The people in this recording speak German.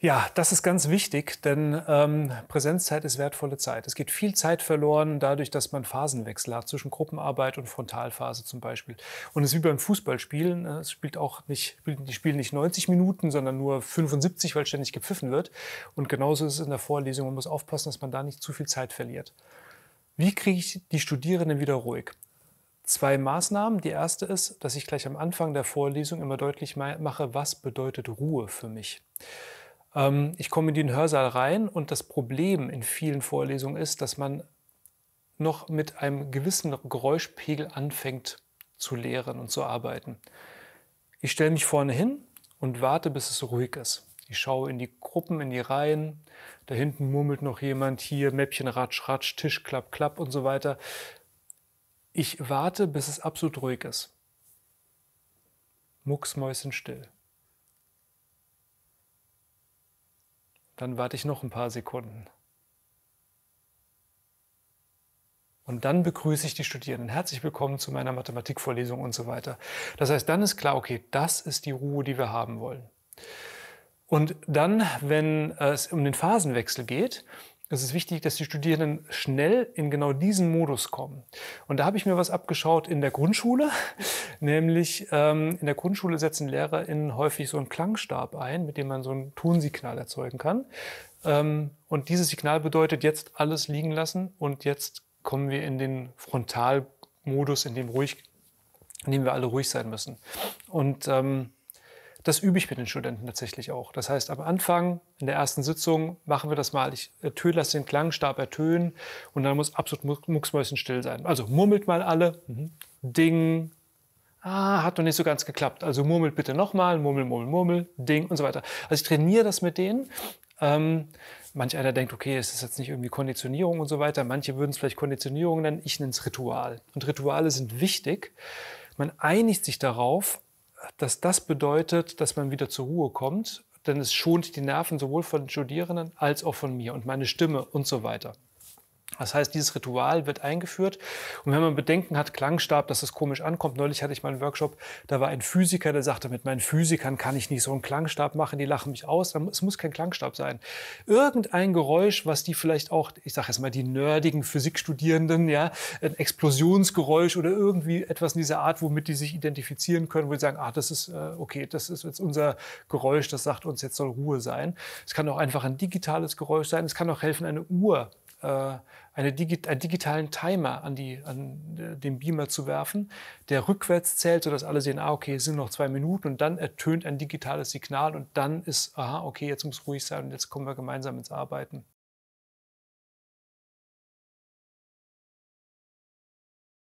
Ja, das ist ganz wichtig, denn ähm, Präsenzzeit ist wertvolle Zeit. Es geht viel Zeit verloren dadurch, dass man Phasenwechsel hat zwischen Gruppenarbeit und Frontalphase zum Beispiel. Und es ist wie beim Fußballspielen. Ne? Es spielt auch nicht, die spielen nicht 90 Minuten, sondern nur 75, weil ständig gepfiffen wird. Und genauso ist es in der Vorlesung. Man muss aufpassen, dass man da nicht zu viel Zeit verliert. Wie kriege ich die Studierenden wieder ruhig? zwei Maßnahmen. Die erste ist, dass ich gleich am Anfang der Vorlesung immer deutlich mache, was bedeutet Ruhe für mich. Ähm, ich komme in den Hörsaal rein und das Problem in vielen Vorlesungen ist, dass man noch mit einem gewissen Geräuschpegel anfängt zu lehren und zu arbeiten. Ich stelle mich vorne hin und warte, bis es ruhig ist. Ich schaue in die Gruppen, in die Reihen. Da hinten murmelt noch jemand, hier Mäppchen, Ratsch, Ratsch, Tisch, Klapp, Klapp und so weiter. Ich warte, bis es absolut ruhig ist. Mucksmäuschen still. Dann warte ich noch ein paar Sekunden. Und dann begrüße ich die Studierenden. Herzlich willkommen zu meiner Mathematikvorlesung und so weiter. Das heißt, dann ist klar, okay, das ist die Ruhe, die wir haben wollen. Und dann, wenn es um den Phasenwechsel geht, es ist wichtig, dass die Studierenden schnell in genau diesen Modus kommen. Und da habe ich mir was abgeschaut in der Grundschule, nämlich ähm, in der Grundschule setzen LehrerInnen häufig so einen Klangstab ein, mit dem man so ein Tonsignal erzeugen kann. Ähm, und dieses Signal bedeutet jetzt alles liegen lassen und jetzt kommen wir in den Frontalmodus, in dem ruhig, in dem wir alle ruhig sein müssen. Und ähm, das übe ich mit den Studenten tatsächlich auch. Das heißt, am Anfang, in der ersten Sitzung, machen wir das mal. Ich ertöne, lasse den Klangstab ertönen und dann muss absolut mucksmäuschenstill sein. Also murmelt mal alle. Mhm. Ding. Ah, hat noch nicht so ganz geklappt. Also murmelt bitte nochmal. Murmel, murmel, murmel. Ding und so weiter. Also ich trainiere das mit denen. Ähm, manch einer denkt, okay, es ist jetzt nicht irgendwie Konditionierung und so weiter. Manche würden es vielleicht Konditionierung nennen. Ich nenne es Ritual. Und Rituale sind wichtig. Man einigt sich darauf, dass das bedeutet, dass man wieder zur Ruhe kommt, denn es schont die Nerven sowohl von Studierenden als auch von mir und meine Stimme und so weiter. Das heißt, dieses Ritual wird eingeführt. Und wenn man Bedenken hat, Klangstab, dass es komisch ankommt, neulich hatte ich mal einen Workshop, da war ein Physiker, der sagte, mit meinen Physikern kann ich nicht so einen Klangstab machen, die lachen mich aus. Es muss kein Klangstab sein. Irgendein Geräusch, was die vielleicht auch, ich sage jetzt mal, die nerdigen Physikstudierenden, ja, ein Explosionsgeräusch oder irgendwie etwas in dieser Art, womit die sich identifizieren können, wo die sagen, ah, das ist äh, okay, das ist jetzt unser Geräusch, das sagt uns, jetzt soll Ruhe sein. Es kann auch einfach ein digitales Geräusch sein. Es kann auch helfen, eine Uhr äh, eine Digi einen digitalen Timer an, die, an äh, den Beamer zu werfen, der rückwärts zählt, sodass alle sehen, ah, okay, es sind noch zwei Minuten und dann ertönt ein digitales Signal und dann ist, aha, okay, jetzt muss ruhig sein und jetzt kommen wir gemeinsam ins Arbeiten.